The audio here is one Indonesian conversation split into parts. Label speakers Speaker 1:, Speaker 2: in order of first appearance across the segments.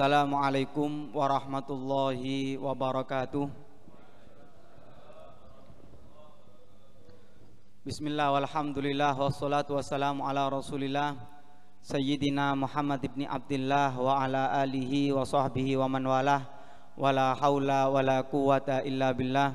Speaker 1: Assalamualaikum warahmatullahi wabarakatuh Bismillah walhamdulillah wassalatu wassalamu ala rasulillah Sayyidina Muhammad ibn Abdullah wa ala alihi wa sahbihi wa man walah Wala hawla wala quwata illa billah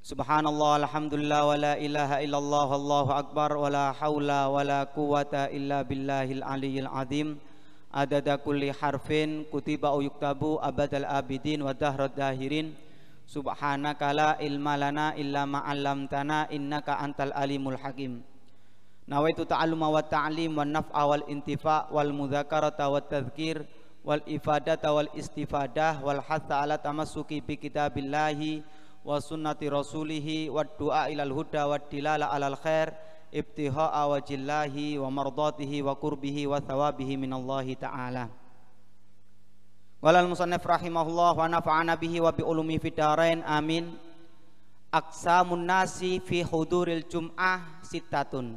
Speaker 1: Subhanallah alhamdulillah wala ilaha illallah wallahu akbar Wala hawla wala quwata illa billahil aliyil azim al adada kulli harfin kutiba au yuktabu abadal abidin wa dahrad dahirin subhanaka la ilma lana illa ma'allamtana innaka antal alimul hakim nawaitu ta'aluma wa ta'lim wa naf'a wal intifa wal mudzakarata wa tazkir wal ifadata wal istifadah wal hatta ala tamasuki bi kitabillahi wa sunnati rasulihi wa du'a ilal huda wa dilala alal khair ibtiha'a wajillahi wa mardatihi wa qurbihi wa thawabihi minallahi ta'ala walal musannif rahimahullah wa nafa'ana bihi wa bi'ulumi fitarain amin aksamun nasi fi huduril jum'ah sittatun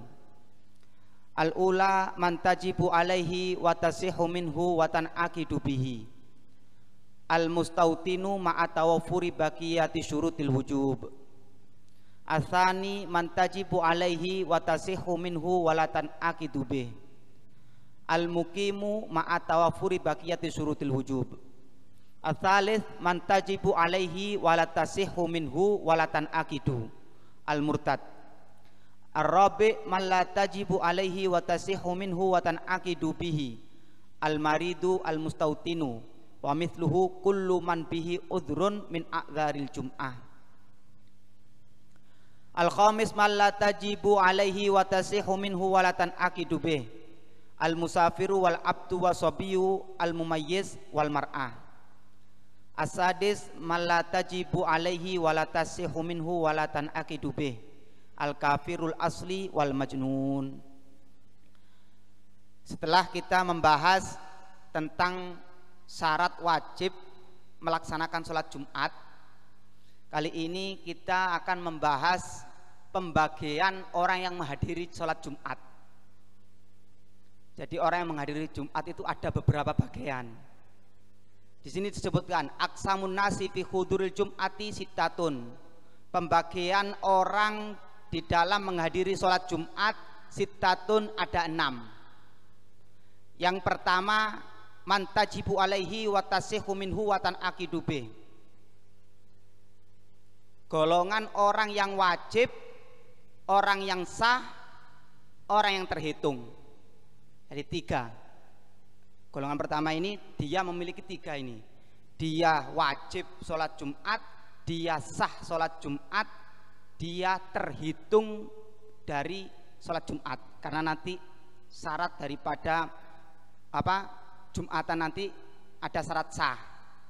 Speaker 1: al-ula man tajibu alaihi wa tasihu minhu wa tan'akidu bihi al-mustautinu ma'a tawafuri baqiyati syurutil wujub Asani mantajibu alaihi watasihu minhu walatan akidube Al mukimu ma'atawafuri bakiyati surutil wujub. Athalith mantajibu alaihi walatasihu minhu walatan akidu. Al murtad. Ar-rabi man tajibu alaihi watasihu minhu watan akidu bihi. Al maridu al mustautinu wa mithluhu kullu man bihi udhrun min a'dharil jum'ah Al khamis malla tajibu alaihi wa tasihu minhu walatan aqidu bih. Al musafiru wal abdu Sobiyu al mumayyiz wal mar'ah. Asadis malla tajibu alaihi wala tasihu minhu walatan tanaqidu bih al kafirul asli wal majnun Setelah kita membahas tentang syarat wajib melaksanakan sholat Jumat Kali ini kita akan membahas pembagian orang yang menghadiri sholat Jumat. Jadi orang yang menghadiri Jumat itu ada beberapa bagian. Di sini disebutkan aksamun nasi fi khuduril Jumati sitatun. Pembagian orang di dalam menghadiri sholat Jumat sitatun ada enam. Yang pertama mantajibu alaihi watasihu minhu watan akidube. golongan orang yang wajib orang yang sah, orang yang terhitung. Jadi tiga. Golongan pertama ini dia memiliki tiga ini. Dia wajib sholat Jumat, dia sah sholat Jumat, dia terhitung dari sholat Jumat. Karena nanti syarat daripada apa Jumatan nanti ada syarat sah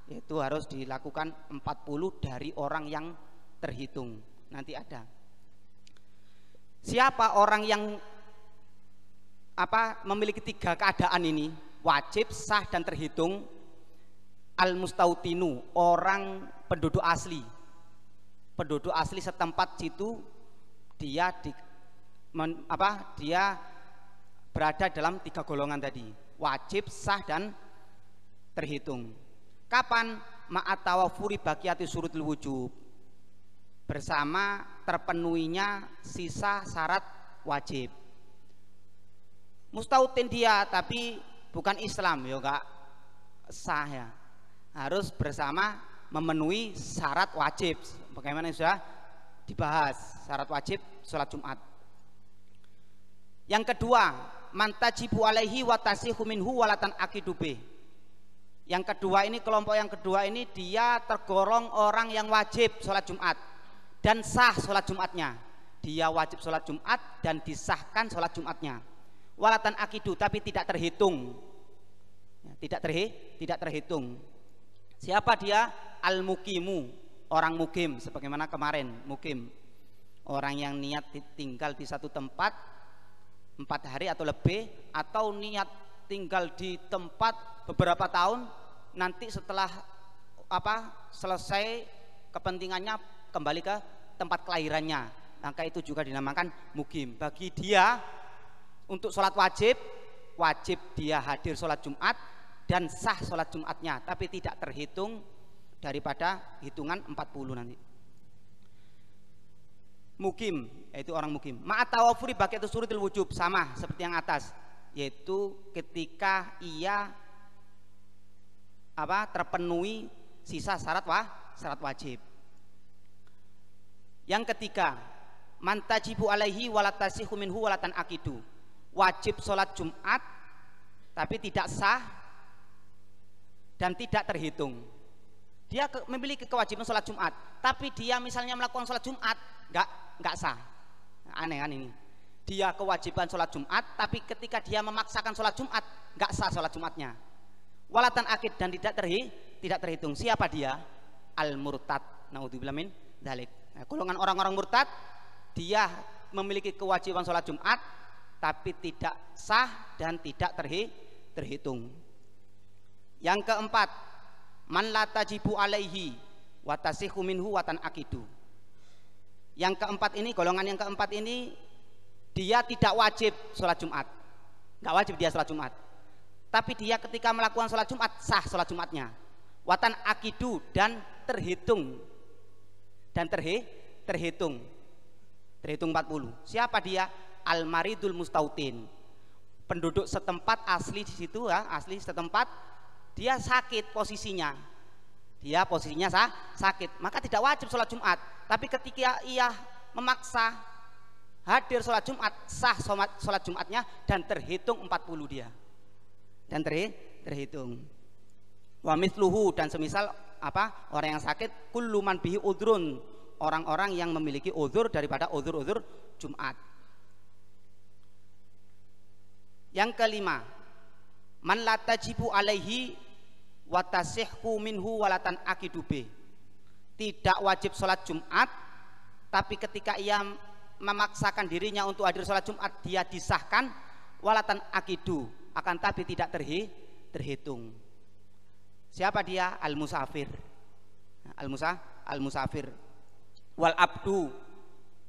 Speaker 1: yaitu harus dilakukan 40 dari orang yang terhitung nanti ada Siapa orang yang apa memiliki tiga keadaan ini? Wajib, sah dan terhitung al mustautinu orang penduduk asli penduduk asli setempat situ dia di, men, apa dia berada dalam tiga golongan tadi wajib sah dan terhitung kapan ma'atawafuri bakiyati surut wujub bersama terpenuhinya sisa syarat wajib mustautin dia tapi bukan Islam ya enggak sah ya harus bersama memenuhi syarat wajib bagaimana sudah dibahas syarat wajib sholat Jumat yang kedua mantajibu alaihi watasihu huminhu walatan akidubi yang kedua ini kelompok yang kedua ini dia tergolong orang yang wajib sholat Jumat dan sah sholat Jumatnya dia wajib sholat Jumat dan disahkan sholat Jumatnya walatan akidu tapi tidak terhitung ya, tidak terhi tidak terhitung siapa dia al mukimu orang mukim sebagaimana kemarin mukim orang yang niat tinggal di satu tempat empat hari atau lebih atau niat tinggal di tempat beberapa tahun nanti setelah apa selesai kepentingannya kembali ke tempat kelahirannya. Maka itu juga dinamakan mukim. Bagi dia untuk sholat wajib, wajib dia hadir sholat Jumat dan sah sholat Jumatnya, tapi tidak terhitung daripada hitungan 40 nanti. Mukim, yaitu orang mukim. bagi itu suratil wujub, sama seperti yang atas. Yaitu ketika ia apa terpenuhi sisa syarat wah syarat wajib. Yang ketiga, mantajibu alaihi walatasihu minhu walatan akidu. Wajib sholat Jumat tapi tidak sah dan tidak terhitung. Dia memiliki kewajiban sholat Jumat, tapi dia misalnya melakukan sholat Jumat nggak nggak sah. Aneh kan ini. Dia kewajiban sholat Jumat, tapi ketika dia memaksakan sholat Jumat nggak sah sholat Jumatnya. Walatan akid dan tidak terhi, tidak terhitung. Siapa dia? al-murtad. Naudzubillah min dalik. Nah, golongan orang-orang murtad dia memiliki kewajiban sholat Jumat tapi tidak sah dan tidak terhi, terhitung. Yang keempat, man la tajibu alaihi watasihu minhu watan akidu. Yang keempat ini golongan yang keempat ini dia tidak wajib sholat Jumat. gak wajib dia sholat Jumat. Tapi dia ketika melakukan sholat Jumat sah sholat Jumatnya. Watan akidu dan terhitung dan terhi, terhitung terhitung 40 siapa dia al-maridul mustautin penduduk setempat asli di situ ya asli setempat dia sakit posisinya dia posisinya sah, sakit maka tidak wajib sholat jumat tapi ketika ia memaksa hadir sholat jumat sah sholat, jumatnya dan terhitung 40 dia dan ter, terhitung wamitluhu dan semisal apa orang yang sakit kuluman bihi udrun orang-orang yang memiliki uzur daripada uzur-uzur Jumat yang kelima man la tajibu alaihi wa minhu walatan akidube tidak wajib sholat Jumat tapi ketika ia memaksakan dirinya untuk hadir sholat Jumat dia disahkan walatan akidu akan tapi tidak terhi, terhitung Siapa dia? Al-Musafir. Al-Musa, Al-Musafir. Wal abdu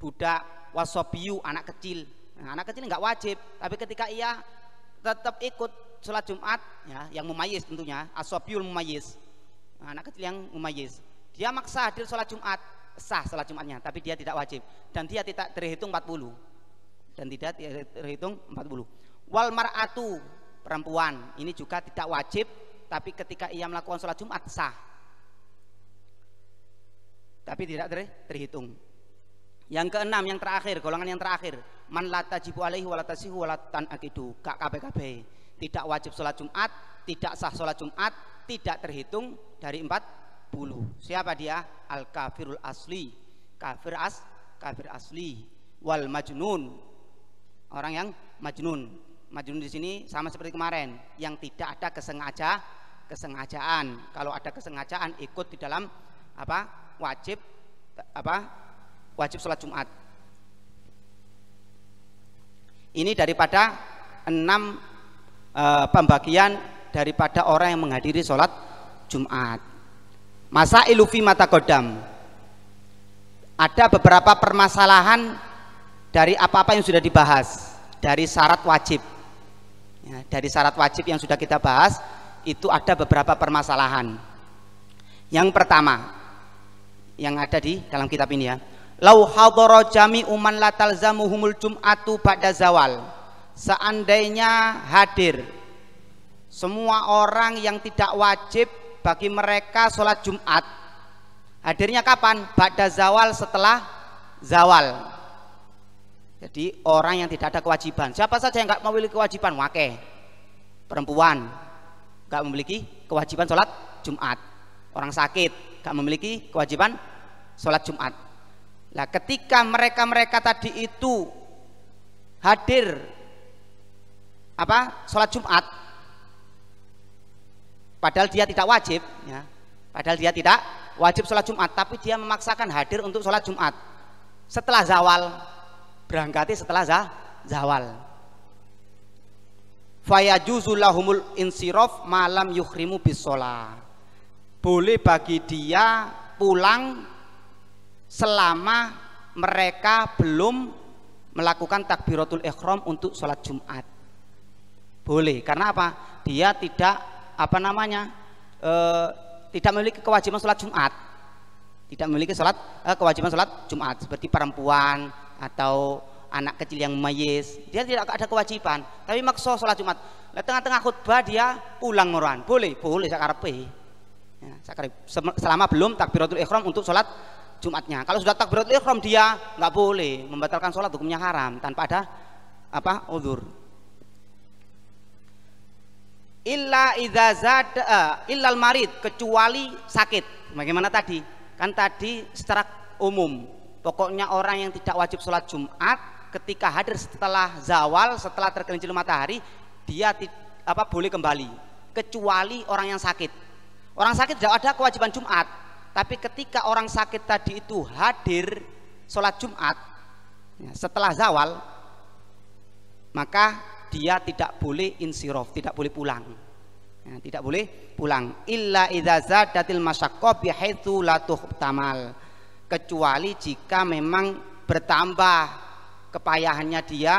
Speaker 1: budak wasobiyu anak kecil. Nah, anak kecil nggak wajib, tapi ketika ia tetap ikut sholat Jumat ya yang mumayyiz tentunya, asobiul mumayyiz. Nah, anak kecil yang mumayyiz. Dia maksa hadir sholat Jumat, sah sholat Jumatnya, tapi dia tidak wajib dan dia tidak terhitung 40 dan tidak terhitung 40. Wal mar'atu perempuan, ini juga tidak wajib tapi ketika ia melakukan sholat Jumat sah. Tapi tidak ter terhitung. Yang keenam, yang terakhir, golongan yang terakhir, man lata jibu alaihi walatasihu walatan akidu wa KKBKB. Tidak wajib sholat Jumat, tidak sah sholat Jumat, tidak terhitung dari empat bulu. Siapa dia? Al kafirul asli, kafir as, kafir asli, wal majnun, orang yang majnun. Majnun di sini sama seperti kemarin, yang tidak ada kesengaja kesengajaan. Kalau ada kesengajaan ikut di dalam apa? wajib apa? wajib sholat Jumat. Ini daripada enam e, pembagian daripada orang yang menghadiri sholat Jumat. Masa ilufi mata godam Ada beberapa permasalahan dari apa-apa yang sudah dibahas dari syarat wajib. Ya, dari syarat wajib yang sudah kita bahas itu ada beberapa permasalahan. Yang pertama yang ada di dalam kitab ini ya. Lau hadara jami uman latal zamuhumul jum'atu ba'da zawal. Seandainya hadir semua orang yang tidak wajib bagi mereka sholat Jumat. Hadirnya kapan? Ba'da zawal setelah zawal. Jadi orang yang tidak ada kewajiban. Siapa saja yang nggak memiliki kewajiban? Wake. Perempuan, gak memiliki kewajiban sholat Jumat. Orang sakit gak memiliki kewajiban sholat Jumat. Nah, ketika mereka-mereka tadi itu hadir apa sholat Jumat, padahal dia tidak wajib, ya, padahal dia tidak wajib sholat Jumat, tapi dia memaksakan hadir untuk sholat Jumat. Setelah zawal, berangkati setelah zawal fayajuzulahumul insirof malam yukrimu bisola boleh bagi dia pulang selama mereka belum melakukan takbiratul ikhram untuk sholat jumat boleh karena apa dia tidak apa namanya e, tidak memiliki kewajiban sholat jumat tidak memiliki sholat e, kewajiban sholat jumat seperti perempuan atau anak kecil yang mayis dia tidak ada kewajiban tapi maksud sholat jumat di tengah-tengah khutbah dia pulang nuran boleh boleh saya sakarepe ya, selama belum takbiratul ikhram untuk sholat jumatnya kalau sudah takbiratul ikhram dia nggak boleh membatalkan sholat hukumnya haram tanpa ada apa udur illa idza eh, illal marid kecuali sakit bagaimana tadi kan tadi secara umum pokoknya orang yang tidak wajib sholat jumat ketika hadir setelah zawal, setelah tergelincir matahari, dia apa boleh kembali kecuali orang yang sakit. Orang sakit tidak ada kewajiban Jumat, tapi ketika orang sakit tadi itu hadir sholat Jumat ya, setelah zawal, maka dia tidak boleh insirof, tidak boleh pulang. Ya, tidak boleh pulang illa idza datil masyaqqah bihaitsu la tamal kecuali jika memang bertambah kepayahannya dia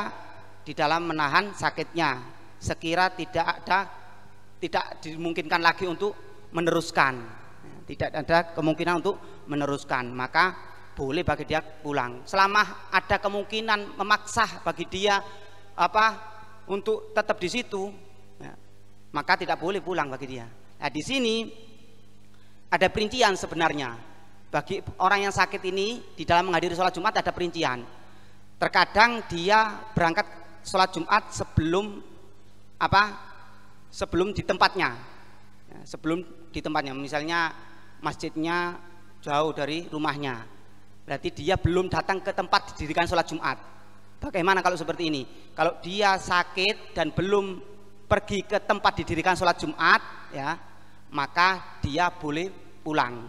Speaker 1: di dalam menahan sakitnya sekira tidak ada tidak dimungkinkan lagi untuk meneruskan tidak ada kemungkinan untuk meneruskan maka boleh bagi dia pulang selama ada kemungkinan memaksa bagi dia apa untuk tetap di situ ya, maka tidak boleh pulang bagi dia nah di sini ada perincian sebenarnya bagi orang yang sakit ini di dalam menghadiri sholat Jumat ada perincian terkadang dia berangkat sholat Jumat sebelum apa sebelum di tempatnya ya, sebelum di tempatnya misalnya masjidnya jauh dari rumahnya berarti dia belum datang ke tempat didirikan sholat Jumat bagaimana kalau seperti ini kalau dia sakit dan belum pergi ke tempat didirikan sholat Jumat ya maka dia boleh pulang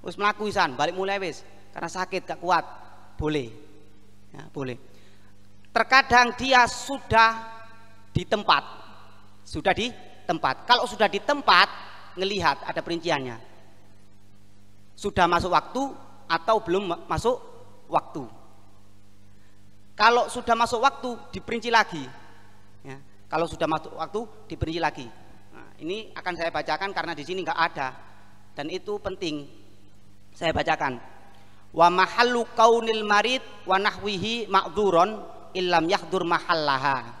Speaker 1: terus melakukan balik mulai wis karena sakit gak kuat boleh ya, boleh terkadang dia sudah di tempat sudah di tempat kalau sudah di tempat ngelihat ada perinciannya sudah masuk waktu atau belum masuk waktu kalau sudah masuk waktu diperinci lagi ya, kalau sudah masuk waktu diperinci lagi nah, ini akan saya bacakan karena di sini nggak ada dan itu penting saya bacakan wa mahallu kaunil marid wa nahwihi ma'dzuron illam yahdur mahallaha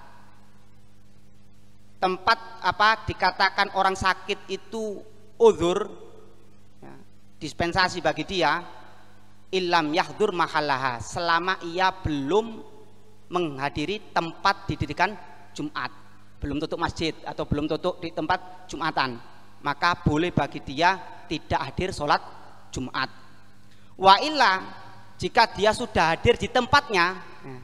Speaker 1: tempat apa dikatakan orang sakit itu uzur ya, dispensasi bagi dia illam yahdur mahallaha selama ia belum menghadiri tempat didirikan Jumat belum tutup masjid atau belum tutup di tempat Jumatan maka boleh bagi dia tidak hadir sholat Jumat Wa illa jika dia sudah hadir di tempatnya, eh,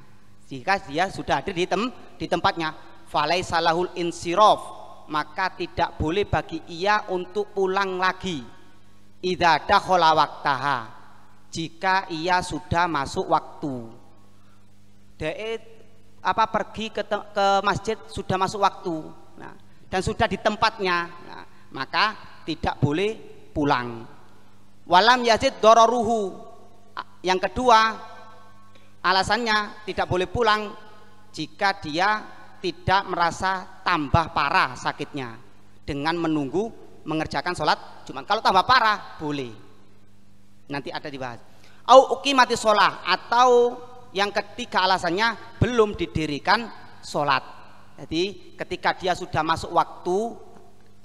Speaker 1: jika dia sudah hadir di, tem, di tempatnya, falai salahul insirof maka tidak boleh bagi ia untuk pulang lagi. Idza dakhala waqtaha. Jika ia sudah masuk waktu. Dae apa pergi ke, ke masjid sudah masuk waktu. Nah, dan sudah di tempatnya. Nah, maka tidak boleh pulang walam yazid dororuhu yang kedua alasannya tidak boleh pulang jika dia tidak merasa tambah parah sakitnya dengan menunggu mengerjakan sholat Cuman Kalau tambah parah boleh. Nanti ada dibahas. Au uki mati sholat atau yang ketiga alasannya belum didirikan sholat. Jadi ketika dia sudah masuk waktu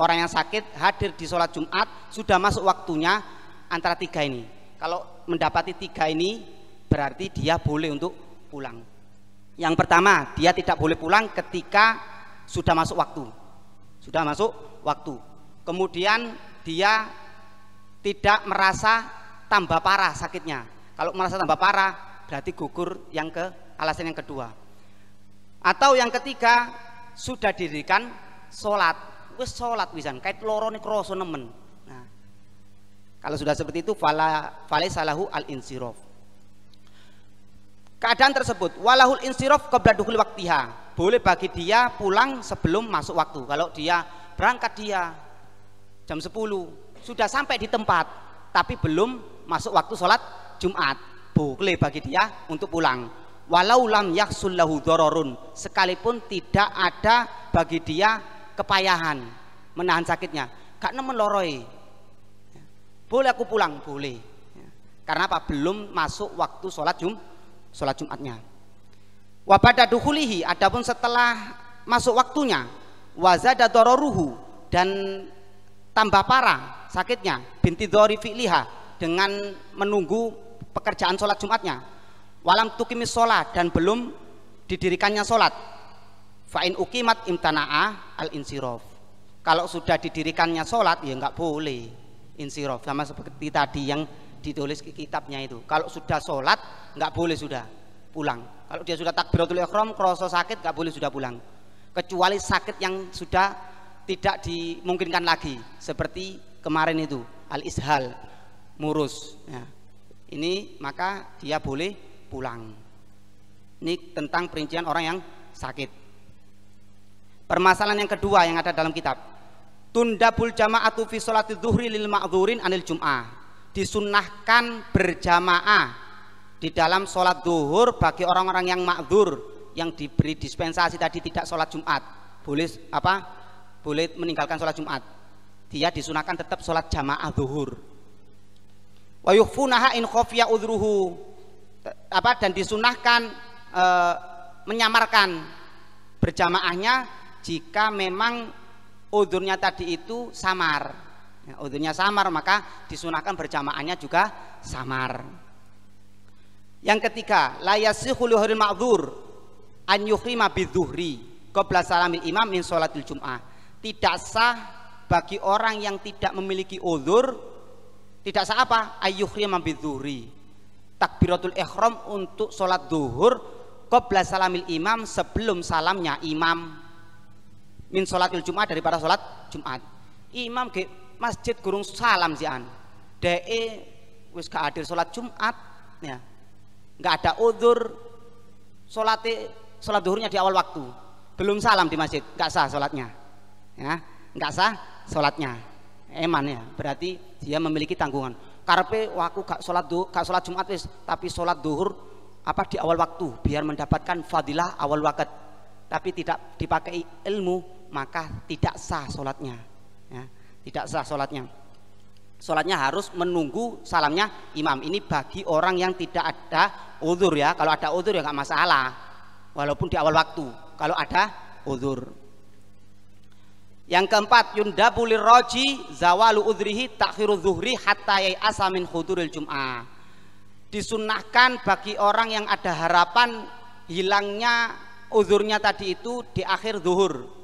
Speaker 1: orang yang sakit hadir di sholat Jumat sudah masuk waktunya antara tiga ini. Kalau mendapati tiga ini berarti dia boleh untuk pulang. Yang pertama, dia tidak boleh pulang ketika sudah masuk waktu. Sudah masuk waktu. Kemudian dia tidak merasa tambah parah sakitnya. Kalau merasa tambah parah berarti gugur yang ke alasan yang kedua. Atau yang ketiga, sudah dirikan sholat. Wes sholat wisan, kait loro kroso nemen. Kalau sudah seperti itu fala salahu al insirof. Keadaan tersebut walahul insirof kebraduhul waktiha. Boleh bagi dia pulang sebelum masuk waktu. Kalau dia berangkat dia jam sepuluh sudah sampai di tempat tapi belum masuk waktu sholat Jumat boleh bagi dia untuk pulang walau lam yaksul lahu dororun sekalipun tidak ada bagi dia kepayahan menahan sakitnya gak nemen loroi boleh aku pulang? Boleh. Ya. Karena apa? Belum masuk waktu sholat jum, sholat Jumatnya. Wabada duhulihi, adapun setelah masuk waktunya, wazada dororuhu dan tambah parah sakitnya, binti dori fi'liha dengan menunggu pekerjaan sholat Jumatnya. Walam tukimis sholat dan belum didirikannya sholat. Fa'in ukimat imtana'ah al-insirof. Kalau sudah didirikannya sholat, ya nggak boleh insirof sama seperti tadi yang ditulis di kitabnya itu kalau sudah sholat nggak boleh sudah pulang kalau dia sudah takbiratul ikhram kroso sakit nggak boleh sudah pulang kecuali sakit yang sudah tidak dimungkinkan lagi seperti kemarin itu al ishal murus ya. ini maka dia boleh pulang ini tentang perincian orang yang sakit permasalahan yang kedua yang ada dalam kitab Tunda Tundabul jama'atu fi sholati dhuhri lil ma'dzurin anil jum'ah. Disunnahkan berjamaah di dalam sholat zuhur bagi orang-orang yang ma'dzur yang diberi dispensasi tadi tidak sholat Jumat. Boleh apa? Boleh meninggalkan sholat Jumat. Dia disunahkan tetap sholat jamaah zuhur. Wa yukfunaha in khafiya udruhu. Apa dan disunahkan e, eh, menyamarkan berjamaahnya jika memang udurnya tadi itu samar ya, udurnya samar maka disunahkan berjamaahnya juga samar yang ketiga layasihul ma'zur an yukhrima bidzuhri qobla salamil imam min sholatil jum'ah tidak sah bagi orang yang tidak memiliki udur tidak sah apa ayyukhrima bidzuhri takbiratul ihram untuk sholat duhur qobla salamil imam sebelum salamnya imam min sholatil jumat daripada sholat jumat imam ke masjid gurung salam zian de wis kehadir sholat jumat ya nggak ada udur sholat sholat duhurnya di awal waktu belum salam di masjid nggak sah sholatnya ya nggak sah sholatnya eman ya berarti dia memiliki tanggungan karpe waku kak sholat duh gak sholat jumat wis tapi sholat duhur apa di awal waktu biar mendapatkan fadilah awal waktu. tapi tidak dipakai ilmu maka tidak sah sholatnya ya, tidak sah sholatnya sholatnya harus menunggu salamnya imam ini bagi orang yang tidak ada uzur ya kalau ada uzur ya nggak masalah walaupun di awal waktu kalau ada uzur yang keempat yunda bulir roji zawalu udrihi takhiru zuhri hatta yai asamin khuduril jum'ah disunahkan bagi orang yang ada harapan hilangnya uzurnya tadi itu di akhir zuhur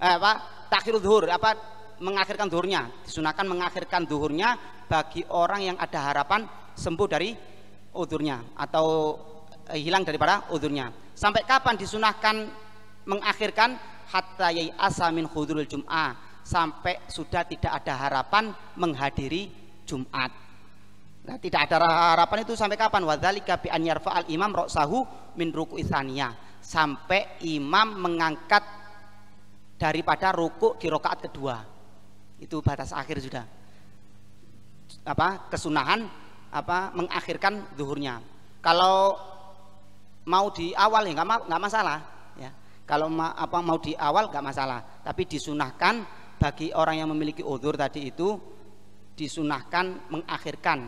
Speaker 1: eh, apa takhir zuhur apa mengakhirkan zuhurnya disunahkan mengakhirkan zuhurnya bagi orang yang ada harapan sembuh dari udurnya atau eh, hilang daripada udurnya sampai kapan disunahkan mengakhirkan hatta yai asamin khudurul jum'ah sampai sudah tidak ada harapan menghadiri Jumat nah, tidak ada harapan itu sampai kapan wadzalika bi an yarfa'al imam ra'sahu min ruku'i sampai imam mengangkat daripada rukuk di rokaat kedua itu batas akhir sudah apa kesunahan apa mengakhirkan zuhurnya kalau mau di awal ya nggak nggak masalah ya kalau ma, apa mau di awal nggak masalah tapi disunahkan bagi orang yang memiliki udur tadi itu disunahkan mengakhirkan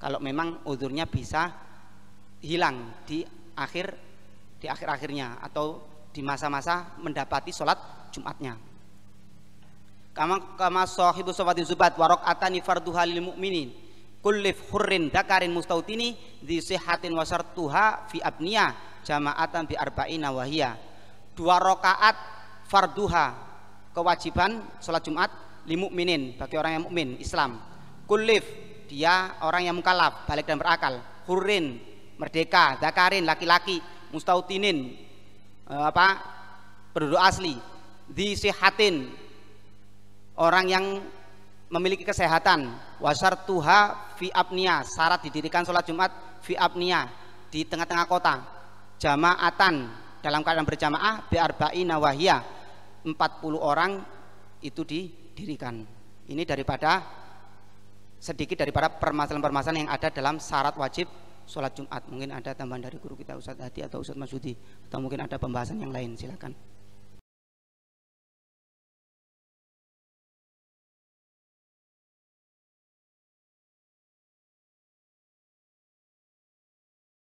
Speaker 1: kalau memang udurnya bisa hilang di akhir di akhir akhirnya atau di masa-masa mendapati sholat Jumatnya. Kama kama sahibu sawati zubat warok atani fardhu halil mukminin kullif hurrin dakarin mustautini di sihatin wasartuha fi abnia jama'atan bi arba'in nawahiyah dua rakaat farduha kewajiban sholat Jumat limuk minin bagi orang yang mukmin Islam kulif dia orang yang mukalaf balik dan berakal hurin merdeka dakarin laki-laki mustautinin Eh, apa penduduk asli di sihatin orang yang memiliki kesehatan wasar tuha fi apnia syarat didirikan sholat jumat fi apnia di tengah-tengah kota jamaatan dalam keadaan berjamaah biarba'i nawahiyah 40 orang itu didirikan ini daripada sedikit daripada permasalahan-permasalahan yang ada dalam syarat wajib sholat Jumat. Mungkin ada tambahan dari guru kita Ustadz Hadi atau Ustadz Masudi atau mungkin ada pembahasan yang lain. Silakan.